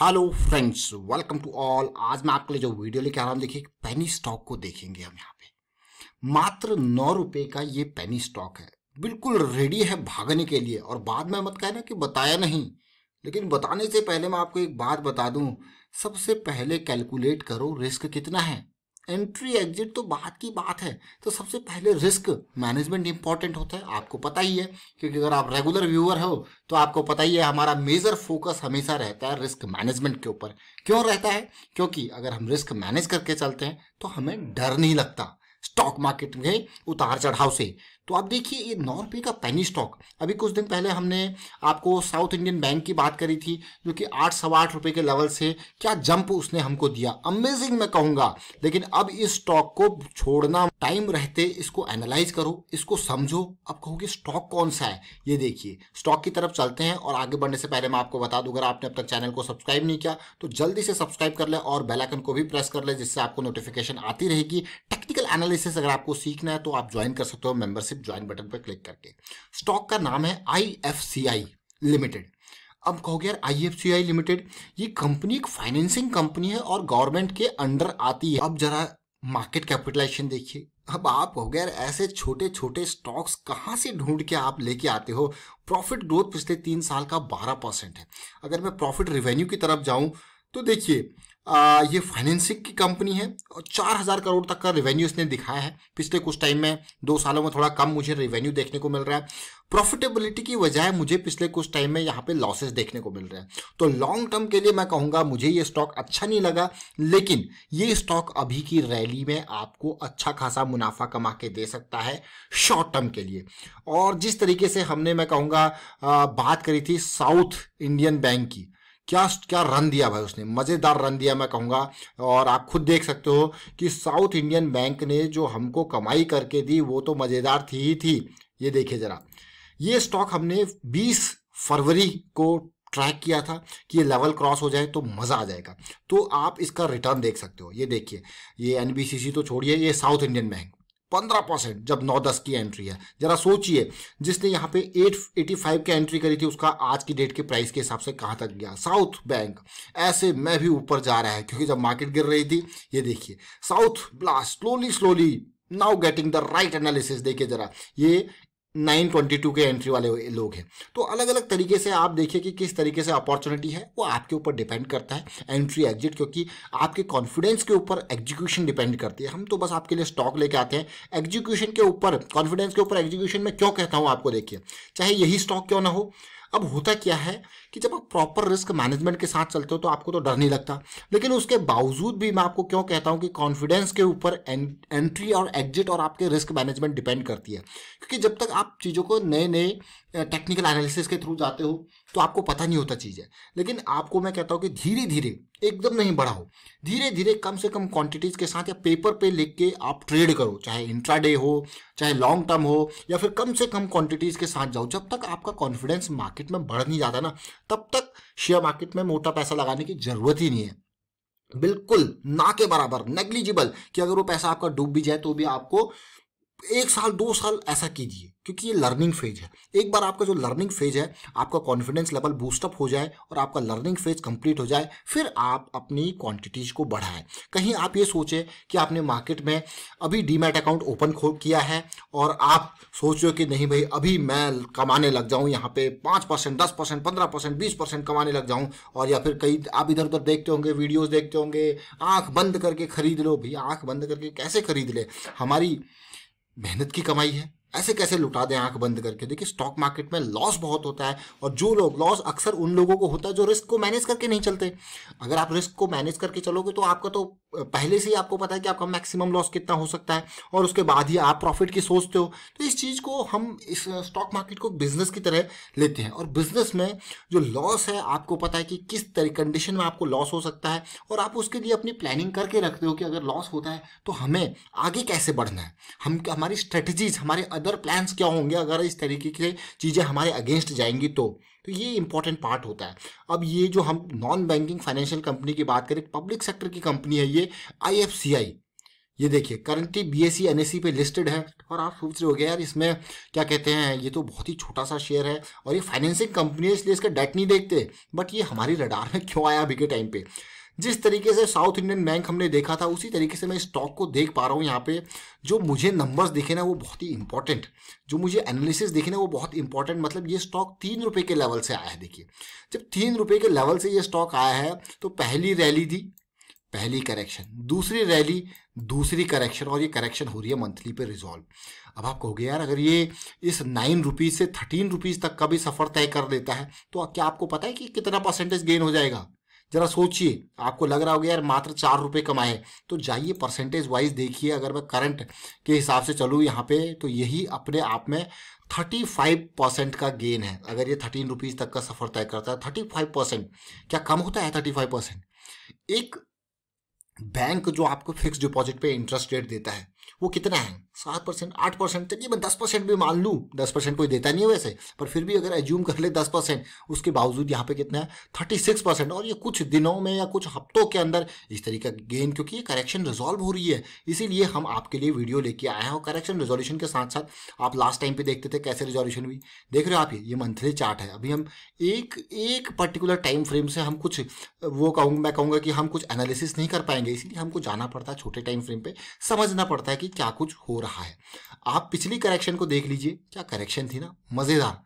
hello friends welcome to all आज मैं आपके लिए जो वीडियो लेके आ रहा हूँ देखिए पेनी स्टॉक को देखेंगे हम यहाँ पे मात्र नौ रुपये का ये पेनी स्टॉक है बिल्कुल रेडी है भागने के लिए और बाद में मत कहना कि बताया नहीं लेकिन बताने से पहले मैं आपको एक बात बता दूँ सबसे पहले कैलकुलेट करो रिस्क कितना है एंट्री एग्जिट तो बात की बात है तो सबसे पहले रिस्क मैनेजमेंट इंपॉर्टेंट होता है आपको पता ही है क्योंकि अगर आप रेगुलर व्यूअर हो तो आपको पता ही है हमारा मेजर फोकस हमेशा रहता है रिस्क मैनेजमेंट के ऊपर क्यों रहता है क्योंकि अगर हम रिस्क मैनेज करके चलते हैं तो हमें डर नहीं लगता स्टॉक मार्केट में उतार चढ़ाव से तो आप देखिए ये नौ रुपये का पैनी स्टॉक अभी कुछ दिन पहले हमने आपको साउथ इंडियन बैंक की बात करी थी जो कि आठ सवा आठ रुपये के लेवल से क्या जंप उसने हमको दिया अमेजिंग मैं कहूँगा लेकिन अब इस स्टॉक को छोड़ना टाइम रहते इसको एनालाइज करो इसको समझो अब कहोगे स्टॉक कौन सा है ये देखिए स्टॉक की तरफ चलते हैं और आगे बढ़ने से पहले मैं आपको बता दूँ अगर आपने अब तक चैनल को सब्सक्राइब नहीं किया तो जल्दी से सब्सक्राइब कर ले और बेलाइकन को भी प्रेस कर ले जिससे आपको नोटिफिकेशन आती रहेगी टेक्निकल एनालिसिस अगर आपको सीखना है तो आप ज्वाइन कर सकते हो मेंबरशिप मेंबरशिप ज्वाइन बटन पर क्लिक करके स्टॉक का नाम है आई एफ सी आई लिमिटेड अब कहोगे यार I F C I limited ये कंपनी एक फाइनेंसिंग कंपनी है और गवर्नमेंट के अंडर आती है अब जरा मार्केट कैपिटलाइजेशन देखिए अब आप हो गया ऐसे छोटे छोटे स्टॉक्स कहाँ से ढूंढ के आप लेके आते हो प्रॉफिट ग्रोथ पिछले तीन साल का बारह परसेंट है अगर मैं प्रॉफिट रिवेन्यू की तरफ जाऊँ तो देखिए आ, ये फाइनेंसिंग की कंपनी है और चार हज़ार करोड़ तक का रेवेन्यू इसने दिखाया है पिछले कुछ टाइम में दो सालों में थोड़ा कम मुझे रेवेन्यू देखने को मिल रहा है प्रॉफिटेबिलिटी की वजह मुझे पिछले कुछ टाइम में यहाँ पे लॉसेस देखने को मिल रहे हैं तो लॉन्ग टर्म के लिए मैं कहूँगा मुझे ये स्टॉक अच्छा नहीं लगा लेकिन ये स्टॉक अभी की रैली में आपको अच्छा खासा मुनाफा कमा के दे सकता है शॉर्ट टर्म के लिए और जिस तरीके से हमने मैं कहूँगा बात करी थी साउथ इंडियन बैंक की क्या क्या रन दिया भाई उसने मज़ेदार रन दिया मैं कहूँगा और आप खुद देख सकते हो कि साउथ इंडियन बैंक ने जो हमको कमाई करके दी वो तो मज़ेदार थी ही थी ये देखिए ज़रा ये स्टॉक हमने 20 फरवरी को ट्रैक किया था कि ये लेवल क्रॉस हो जाए तो मज़ा आ जाएगा तो आप इसका रिटर्न देख सकते हो ये देखिए ये एन तो छोड़िए ये साउथ इंडियन बैंक पंद्रह परसेंट जब नौ दस की एंट्री है जरा सोचिए जिसने यहाँ पे एट एटी फाइव की एंट्री करी थी उसका आज की डेट के प्राइस के हिसाब से कहाँ तक गया साउथ बैंक ऐसे मैं भी ऊपर जा रहा है क्योंकि जब मार्केट गिर रही थी ये देखिए south blast slowly slowly now getting the right analysis देखिए जरा ये 922 के एंट्री वाले लोग हैं तो अलग अलग तरीके से आप देखिए कि किस तरीके से अपॉर्चुनिटी है वो आपके ऊपर डिपेंड करता है एंट्री एग्जिट क्योंकि आपके कॉन्फिडेंस के ऊपर एग्जीक्यूशन डिपेंड करती है हम तो बस आपके लिए स्टॉक लेके आते हैं एग्जीक्यूशन के ऊपर कॉन्फिडेंस के ऊपर एग्जीक्यूशन में क्यों कहता हूँ आपको देखिए चाहे यही स्टॉक क्यों ना हो अब होता क्या है कि जब आप प्रॉपर रिस्क मैनेजमेंट के साथ चलते हो तो आपको तो डर नहीं लगता लेकिन उसके बावजूद भी मैं आपको क्यों कहता हूँ कि कॉन्फिडेंस के ऊपर एंट्री और एग्जिट और आपके रिस्क मैनेजमेंट डिपेंड करती है क्योंकि जब तक आप चीज़ों को नए नए टेक्निकल एनालिसिस के थ्रू जाते हो तो आपको पता नहीं होता चीज़ें लेकिन आपको मैं कहता हूँ कि धीरे धीरे एकदम नहीं बढ़ाओ धीरे धीरे कम से कम क्वांटिटीज के साथ या पेपर पे लिख के आप ट्रेड करो चाहे इंट्राडे हो चाहे लॉन्ग टर्म हो या फिर कम से कम क्वांटिटीज के साथ जाओ जब तक आपका कॉन्फिडेंस मार्केट में बढ़ नहीं जाता ना तब तक शेयर मार्केट में मोटा पैसा लगाने की जरूरत ही नहीं है बिल्कुल ना के बराबर नेग्लिजिबल कि अगर वो पैसा आपका डूब भी जाए तो भी आपको एक साल दो साल ऐसा कीजिए क्योंकि ये लर्निंग फेज है एक बार आपका जो लर्निंग फेज है आपका कॉन्फिडेंस लेवल बूस्टअप हो जाए और आपका लर्निंग फेज कंप्लीट हो जाए फिर आप अपनी क्वांटिटीज को बढ़ाएं कहीं आप ये सोचें कि आपने मार्केट में अभी डीमैट अकाउंट ओपन खो किया है और आप सोचो कि नहीं भाई अभी मैं कमाने लग जाऊँ यहाँ पे पाँच परसेंट दस परसेंट पंद्रह परसेंट बीस परसेंट कमाने लग जाऊँ और या फिर कई आप इधर उधर देखते होंगे वीडियोज़ देखते होंगे आँख बंद करके खरीद लो भैया आँख बंद करके कैसे खरीद ले हमारी मेहनत की कमाई है ऐसे कैसे लुटा दें आंख बंद करके देखिए स्टॉक मार्केट में लॉस बहुत होता है और जो लोग लॉस अक्सर उन लोगों को होता है जो रिस्क को मैनेज करके नहीं चलते अगर आप रिस्क को मैनेज करके चलोगे तो आपका तो पहले से ही आपको पता है कि आपका मैक्सिमम लॉस कितना हो सकता है और उसके बाद ही आप प्रॉफिट की सोचते हो तो इस चीज़ को हम इस स्टॉक मार्केट को बिजनेस की तरह लेते हैं और बिजनेस में जो लॉस है आपको पता है कि किस तरह कंडीशन में आपको लॉस हो सकता है और आप उसके लिए अपनी प्लानिंग करके रखते हो कि अगर लॉस होता है तो हमें आगे कैसे बढ़ना है हम हमारी स्ट्रेटजीज हमारे अदर प्लान्स क्या होंगे अगर इस तरीके की चीज़ें हमारे अगेंस्ट जाएंगी तो तो ये इंपॉर्टेंट पार्ट होता है अब ये जो हम नॉन बैंकिंग फाइनेंशियल कंपनी की बात करें पब्लिक सेक्टर की कंपनी है ये आई ये देखिए currently B S C N S C पे लिस्टेड है और आप सोच रहे हो गया यार इसमें क्या कहते हैं ये तो बहुत ही छोटा सा शेयर है और ये फाइनेंसिंग कंपनी है इसलिए इसका डेट नहीं देखते बट ये हमारी रडार में क्यों आया अभी के टाइम पे जिस तरीके से साउथ इंडियन बैंक हमने देखा था उसी तरीके से मैं स्टॉक को देख पा रहा हूँ यहाँ पे जो मुझे नंबर्स देखे ना वो बहुत ही इंपॉर्टेंट जो मुझे एनालिसिस दिखे ना वो बहुत इंपॉर्टेंट मतलब ये स्टॉक तीन रुपये के लेवल से आया है देखिए जब तीन रुपये के लेवल से ये स्टॉक आया है तो पहली रैली थी पहली करेक्शन दूसरी रैली दूसरी करेक्शन और ये करेक्शन हो रही है मंथली पे रिजॉल्व अब आप कहोगे यार अगर ये इस नाइन रुपीज़ से थर्टीन रुपीज़ तक का भी सफ़र तय कर देता है तो क्या आपको पता है कि कितना परसेंटेज गेन हो जाएगा जरा सोचिए आपको लग रहा होगा यार मात्र चार रुपये कमाए तो जाइए परसेंटेज वाइज देखिए अगर मैं करंट के हिसाब से चलूँ यहाँ पे तो यही अपने आप में थर्टी फाइव परसेंट का गेन है अगर ये थर्टीन रुपीज़ तक का सफ़र तय करता है थर्टी फाइव परसेंट क्या कम होता है थर्टी फाइव परसेंट एक बैंक जो आपको फिक्स डिपॉजिट पे इंटरेस्ट रेट देता है वो कितना है सात परसेंट आठ परसेंट तकरीबन तो दस परसेंट भी मान लूँ दस परसेंट कोई देता नहीं है वैसे पर फिर भी अगर एज्यूम कर ले दस परसेंट उसके बावजूद यहाँ पे कितना है थर्टी सिक्स परसेंट और ये कुछ दिनों में या कुछ हफ्तों के अंदर इस तरीके का गेन क्योंकि ये करेक्शन रिजॉल्व हो रही है इसीलिए हम आपके लिए वीडियो लेके आए हैं और करेक्शन रिजोल्यूशन के साथ साथ आप लास्ट टाइम पर देखते थे कैसे रिजोल्यूशन हुई देख रहे हो आप ये ये मंथली चार्ट है अभी हम एक एक पर्टिकुलर टाइम फ्रेम से हम कुछ वो कहूँगा मैं कहूँगा कि हम कुछ एनालिसिस नहीं कर पाएंगे इसीलिए हमको जाना पड़ता है छोटे टाइम फ्रेम पर समझना पड़ता है कि क्या कुछ हो रहा है रहा है आप पिछली करेक्शन को देख लीजिए क्या करेक्शन थी ना मज़ेदार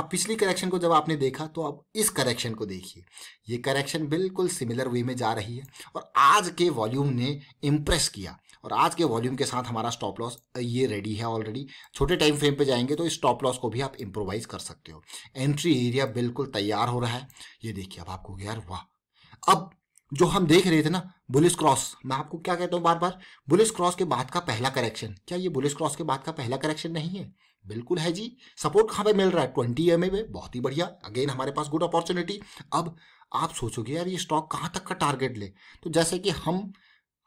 आप पिछली करेक्शन को जब आपने देखा तो आप इस करेक्शन को देखिए ये करेक्शन बिल्कुल सिमिलर वे में जा रही है और आज के वॉल्यूम ने इम्प्रेस किया और आज के वॉल्यूम के साथ हमारा स्टॉप लॉस ये रेडी है ऑलरेडी छोटे टाइम फ्रेम पे जाएंगे तो इस स्टॉप लॉस को भी आप इम्प्रोवाइज़ कर सकते हो एंट्री एरिया बिल्कुल तैयार हो रहा है ये देखिए अब आपको गया वाह अब जो हम देख रहे थे ना बुलिस क्रॉस मैं आपको क्या कहता हूँ बार बार बुलिस क्रॉस के बाद का पहला करेक्शन क्या ये बुलिस क्रॉस के बाद का पहला करेक्शन नहीं है बिल्कुल है जी सपोर्ट कहाँ पे मिल रहा है ट्वेंटी एम पे बहुत ही बढ़िया अगेन हमारे पास गुड अपॉर्चुनिटी अब आप सोचोगे यार ये स्टॉक कहाँ तक का टारगेट ले तो जैसे कि हम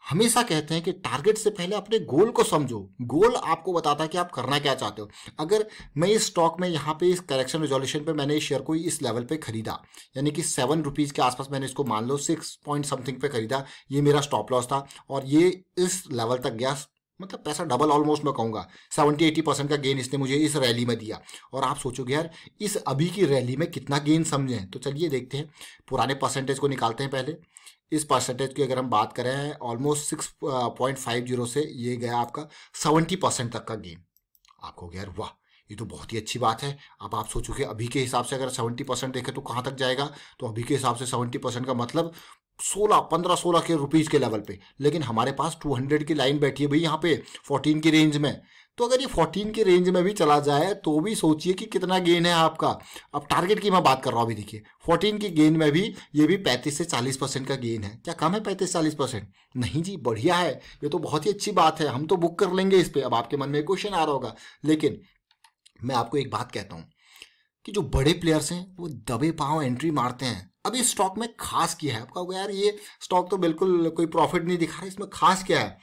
हमेशा कहते हैं कि टारगेट से पहले अपने गोल को समझो गोल आपको बताता है कि आप करना क्या चाहते हो अगर मैं इस स्टॉक में यहाँ पे इस करेक्शन रिजोल्यूशन पे मैंने इस शेयर को इस लेवल पे खरीदा यानी कि सेवन रुपीज़ के आसपास मैंने इसको मान लो सिक्स पॉइंट समथिंग पे खरीदा ये मेरा स्टॉप लॉस था और ये इस लेवल तक गया मतलब पैसा डबल ऑलमोस्ट मैं कहूँगा सेवेंटी एटी परसेंट का गेन इसने मुझे इस रैली में दिया और आप सोचोगे यार इस अभी की रैली में कितना गेन समझें तो चलिए देखते हैं पुराने परसेंटेज को निकालते हैं पहले इस परसेंटेज की अगर हम बात करें almost six point five zero से ये गया आपका सेवेंटी परसेंट तक का गेन आपको गया वाह ये तो बहुत ही अच्छी बात है अब आप सोचोगे अभी के हिसाब से अगर सेवेंटी परसेंट देखें तो कहाँ तक जाएगा तो अभी के हिसाब से सेवेंटी परसेंट का मतलब सोलह पंद्रह सोलह के रुपीज़ के लेवल पे लेकिन हमारे पास टू हंड्रेड की लाइन बैठी है भाई यहाँ पे फोर्टीन की रेंज में तो अगर ये फोर्टीन की रेंज में भी चला जाए तो भी सोचिए कि कितना गेन है आपका अब टारगेट की मैं बात कर रहा हूँ अभी देखिए फोर्टीन की गेन में भी ये भी पैंतीस से चालीस परसेंट का गेन है क्या कम है पैंतीस चालीस परसेंट नहीं जी बढ़िया है ये तो बहुत ही अच्छी बात है हम तो बुक कर लेंगे इस पर अब आपके मन में क्वेश्चन आ रहा होगा लेकिन मैं आपको एक बात कहता हूँ कि जो बड़े प्लेयर्स हैं वो दबे पाँव एंट्री मारते हैं अब ये स्टॉक में खास क्या है आप यार ये स्टॉक तो बिल्कुल कोई प्रॉफिट नहीं दिखा रहा इसमें खास क्या है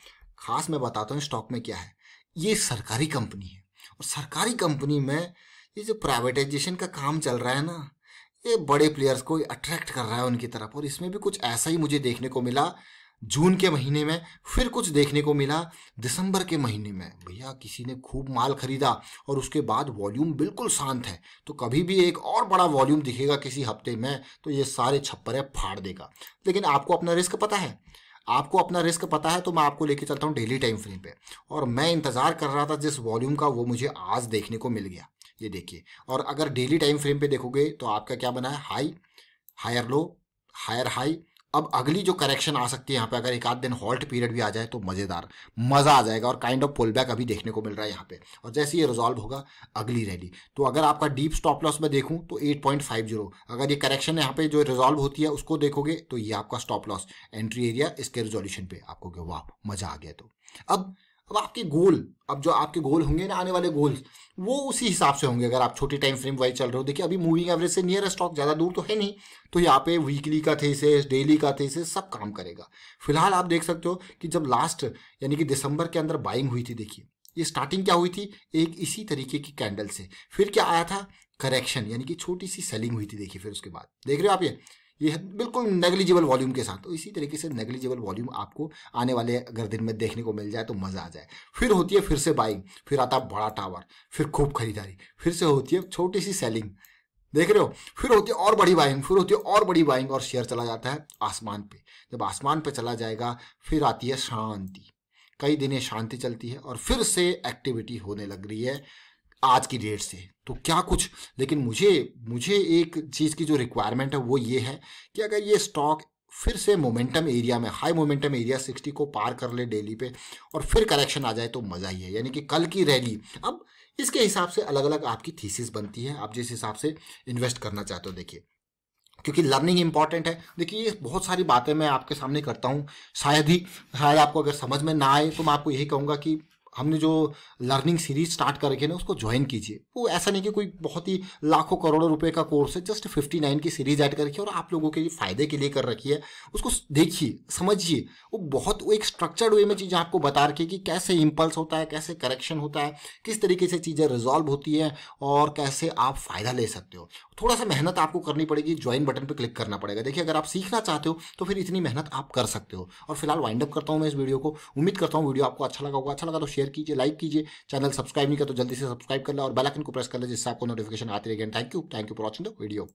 खास मैं बताता हूँ स्टॉक में क्या है ये सरकारी कंपनी है और सरकारी कंपनी में ये जो प्राइवेटाइजेशन का काम चल रहा है ना ये बड़े प्लेयर्स को अट्रैक्ट कर रहा है उनकी तरफ और इसमें भी कुछ ऐसा ही मुझे देखने को मिला जून के महीने में फिर कुछ देखने को मिला दिसंबर के महीने में भैया किसी ने खूब माल खरीदा और उसके बाद वॉल्यूम बिल्कुल शांत है तो कभी भी एक और बड़ा वॉल्यूम दिखेगा किसी हफ्ते में तो ये सारे छप्पर है फाड़ देगा लेकिन आपको अपना रिस्क पता है आपको अपना रिस्क पता है तो मैं आपको लेके चलता हूँ डेली टाइम फ्रेम पे और मैं इंतज़ार कर रहा था जिस वॉल्यूम का वो मुझे आज देखने को मिल गया ये देखिए और अगर डेली टाइम फ्रेम पे देखोगे तो आपका क्या बना है high higher low higher high अब अगली जो करेक्शन आ सकती है यहाँ पे अगर एक आध दिन हॉल्ट पीरियड भी आ जाए तो मज़ेदार मज़ा आ जाएगा और काइंड ऑफ पुल बैक अभी देखने को मिल रहा है यहाँ पे और जैसे ये रिजॉल्व होगा अगली रैली तो अगर आपका डीप स्टॉप लॉस में देखूँ तो 8.50 अगर ये करेक्शन यहाँ पे जो रिजॉल्व होती है उसको देखोगे तो ये आपका स्टॉप लॉस एंट्री एरिया इसके रिजोल्यूशन पर आपको वाह मज़ा आ गया तो अब अब आपके गोल अब जो आपके गोल होंगे ना आने वाले गोल्स वो उसी हिसाब से होंगे अगर आप छोटी टाइम फ्रेम वाइज चल रहे हो देखिए अभी मूविंग एवरेज से नियर स्टॉक ज़्यादा दूर तो है नहीं तो यहाँ पे वीकली का इसे डेली का थे इसे सब काम करेगा फिलहाल आप देख सकते हो कि जब लास्ट यानी कि दिसंबर के अंदर बाइंग हुई थी देखिए ये स्टार्टिंग क्या हुई थी एक इसी तरीके की कैंडल से फिर क्या आया था करेक्शन यानी कि छोटी सी सेलिंग हुई थी देखिए फिर उसके बाद देख रहे हो आप ये ये है बिल्कुल नेग्लिजिबल वॉल्यूम के साथ तो इसी तरीके से नेग्लिजिबल वॉल्यूम आपको आने वाले अगर दिन में देखने को मिल जाए तो मज़ा आ जाए फिर होती है फिर से बाइंग फिर आता है बड़ा टावर फिर खूब खरीदारी फिर से होती है छोटी सी सेलिंग देख रहे हो फिर होती है और बड़ी बाइंग फिर होती है और बड़ी बाइंग और शेयर चला जाता है आसमान पे जब आसमान पे चला जाएगा फिर आती है शांति कई दिन शांति चलती है और फिर से एक्टिविटी होने लग रही है आज की डेट से तो क्या कुछ लेकिन मुझे मुझे एक चीज़ की जो रिक्वायरमेंट है वो ये है कि अगर ये स्टॉक फिर से मोमेंटम एरिया में हाई मोमेंटम एरिया 60 को पार कर ले डेली पे और फिर करेक्शन आ जाए तो मज़ा ही है यानी कि कल की रैली अब इसके हिसाब से अलग अलग आपकी थीसिस बनती है आप जिस हिसाब से इन्वेस्ट करना चाहते हो देखिए क्योंकि लर्निंग इंपॉर्टेंट है देखिए ये बहुत सारी बातें मैं आपके सामने करता हूँ शायद ही शायद आपको अगर समझ में ना आए तो मैं आपको यही कहूँगा कि हमने जो लर्निंग सीरीज स्टार्ट करके ना उसको ज्वाइन कीजिए वो ऐसा नहीं कि कोई बहुत ही लाखों करोड़ों रुपए का कोर्स है जस्ट फिफ्टी नाइन की सीरीज ऐड करके और आप लोगों के लिए फ़ायदे के लिए कर रखी है उसको देखिए समझिए वो बहुत वो एक स्ट्रक्चर्ड वे में चीज़ें आपको बता रखी है कि कैसे इम्पल्स होता है कैसे करेक्शन होता है किस तरीके से चीज़ें रिजॉल्व होती है और कैसे आप फ़ायदा ले सकते हो थोड़ा सा मेहनत आपको करनी पड़ेगी ज्वाइन बटन पर क्लिक करना पड़ेगा देखिए अगर आप सीखना चाहते हो तो फिर इतनी मेहनत आप कर सकते हो और फिलहाल वाइंड अप करता हूँ मैं इस वीडियो को उम्मीद करता हूँ वीडियो आपको अच्छा लगा होगा अच्छा लगा तो शेयर शेयर कीजिए लाइक कीजिए चैनल सब्सक्राइब नहीं कर तो जल्दी से सब्सक्राइब कर लो और बेलाइकन को प्रेस कर लो जिससे आपको नोटिफिकेशन आती रहेगी thank you thank you for watching the video